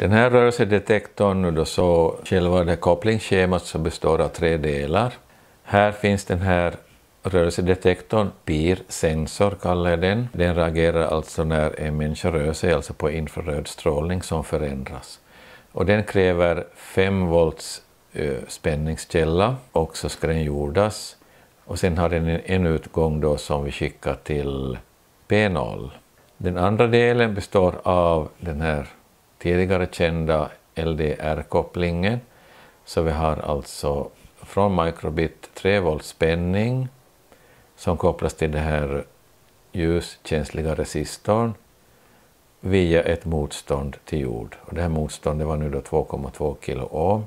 Den här rörelsedetektorn då så själva det kopplingsschemat som består av tre delar. Här finns den här rörelsedetektorn, PIR-sensor kallar jag den. Den reagerar alltså när en människa rör sig, alltså på infraröd strålning som förändras. Och den kräver 5 volts spänningskälla och så ska den jordas. Och sen har den en utgång då som vi skickar till P0. Den andra delen består av den här tidigare kända LDR-kopplingen. Så vi har alltså från microbit 3 volt spänning som kopplas till den här ljuskänsliga resistorn via ett motstånd till jord. Och det här motståndet var nu då 2,2 kilo ohm.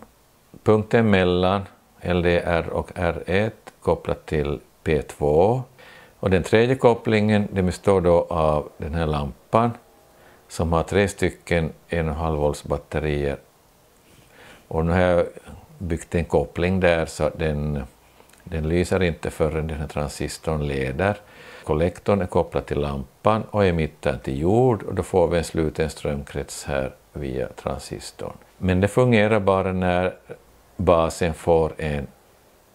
Punkten mellan LDR och R1 kopplat till P2. Och den tredje kopplingen den består då av den här lampan som har tre stycken 1,5 volts batterier. Och nu har jag byggt en koppling där så att den, den lyser inte förrän den här transistorn leder. Kollektorn är kopplad till lampan och emittern till jord och då får vi en sluten strömkrets här via transistorn. Men det fungerar bara när basen får en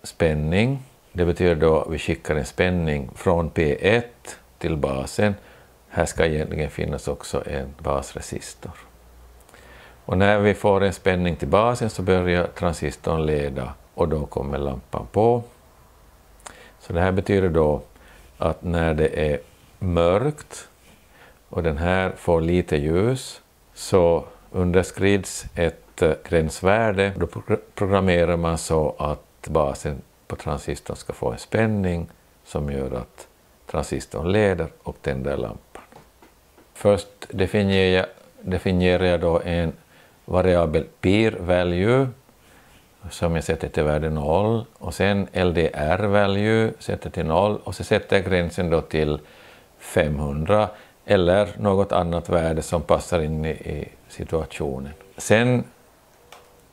spänning. Det betyder då att vi skickar en spänning från P1 till basen här ska egentligen finnas också en basresistor. Och när vi får en spänning till basen så börjar transistorn leda och då kommer lampan på. Så det här betyder då att när det är mörkt och den här får lite ljus så underskrids ett eh, gränsvärde. Då programmerar man så att basen på transistorn ska få en spänning som gör att transistorn leder och tänder lampan. Först definierar definiera jag då en variabel peer value som jag sätter till värde 0 och sen LDR value sätter till 0 och så sätter jag gränsen då till 500 eller något annat värde som passar in i, i situationen. Sen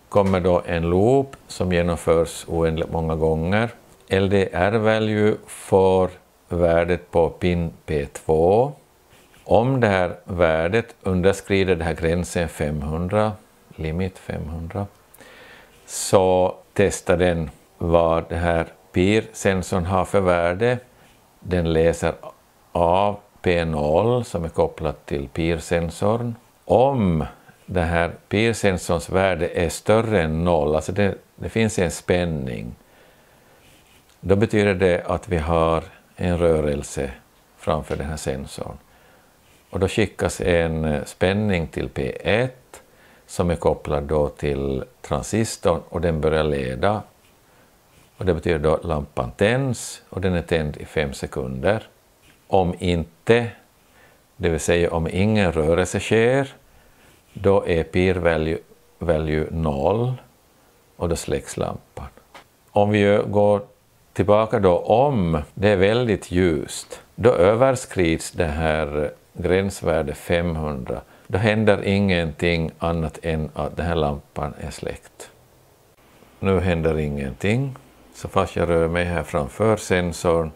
kommer då en loop som genomförs oändligt många gånger. LDR value får värdet på pin P2 om det här värdet underskrider den här gränsen 500, limit 500, så testar den vad det här PIR-sensorn har för värde. Den läser av P0 som är kopplat till PIR-sensorn. Om det här PIR-sensorns värde är större än 0, alltså det, det finns en spänning, då betyder det att vi har en rörelse framför den här sensorn. Och då skickas en eh, spänning till P1 som är kopplad då till transistorn och den börjar leda. Och det betyder då lampan tänds och den är tänd i fem sekunder. Om inte, det vill säga om ingen rörelse sker, då är peer value, value noll och då släcks lampan. Om vi går tillbaka då, om det är väldigt ljust, då överskrids det här gränsvärde 500, då händer ingenting annat än att den här lampan är släckt. Nu händer ingenting, så fast jag rör mig här framför sensorn,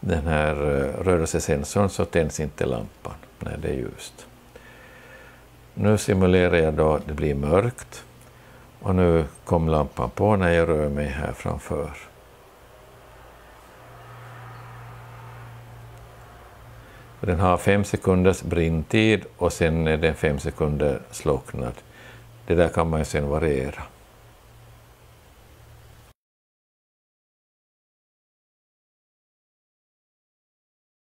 den här eh, rörelsesensorn, så tänds inte lampan när det är ljust. Nu simulerar jag då att det blir mörkt och nu kom lampan på när jag rör mig här framför. Den har fem sekunders brintid och sen är den fem sekunder slocknad. Det där kan man ju sen variera.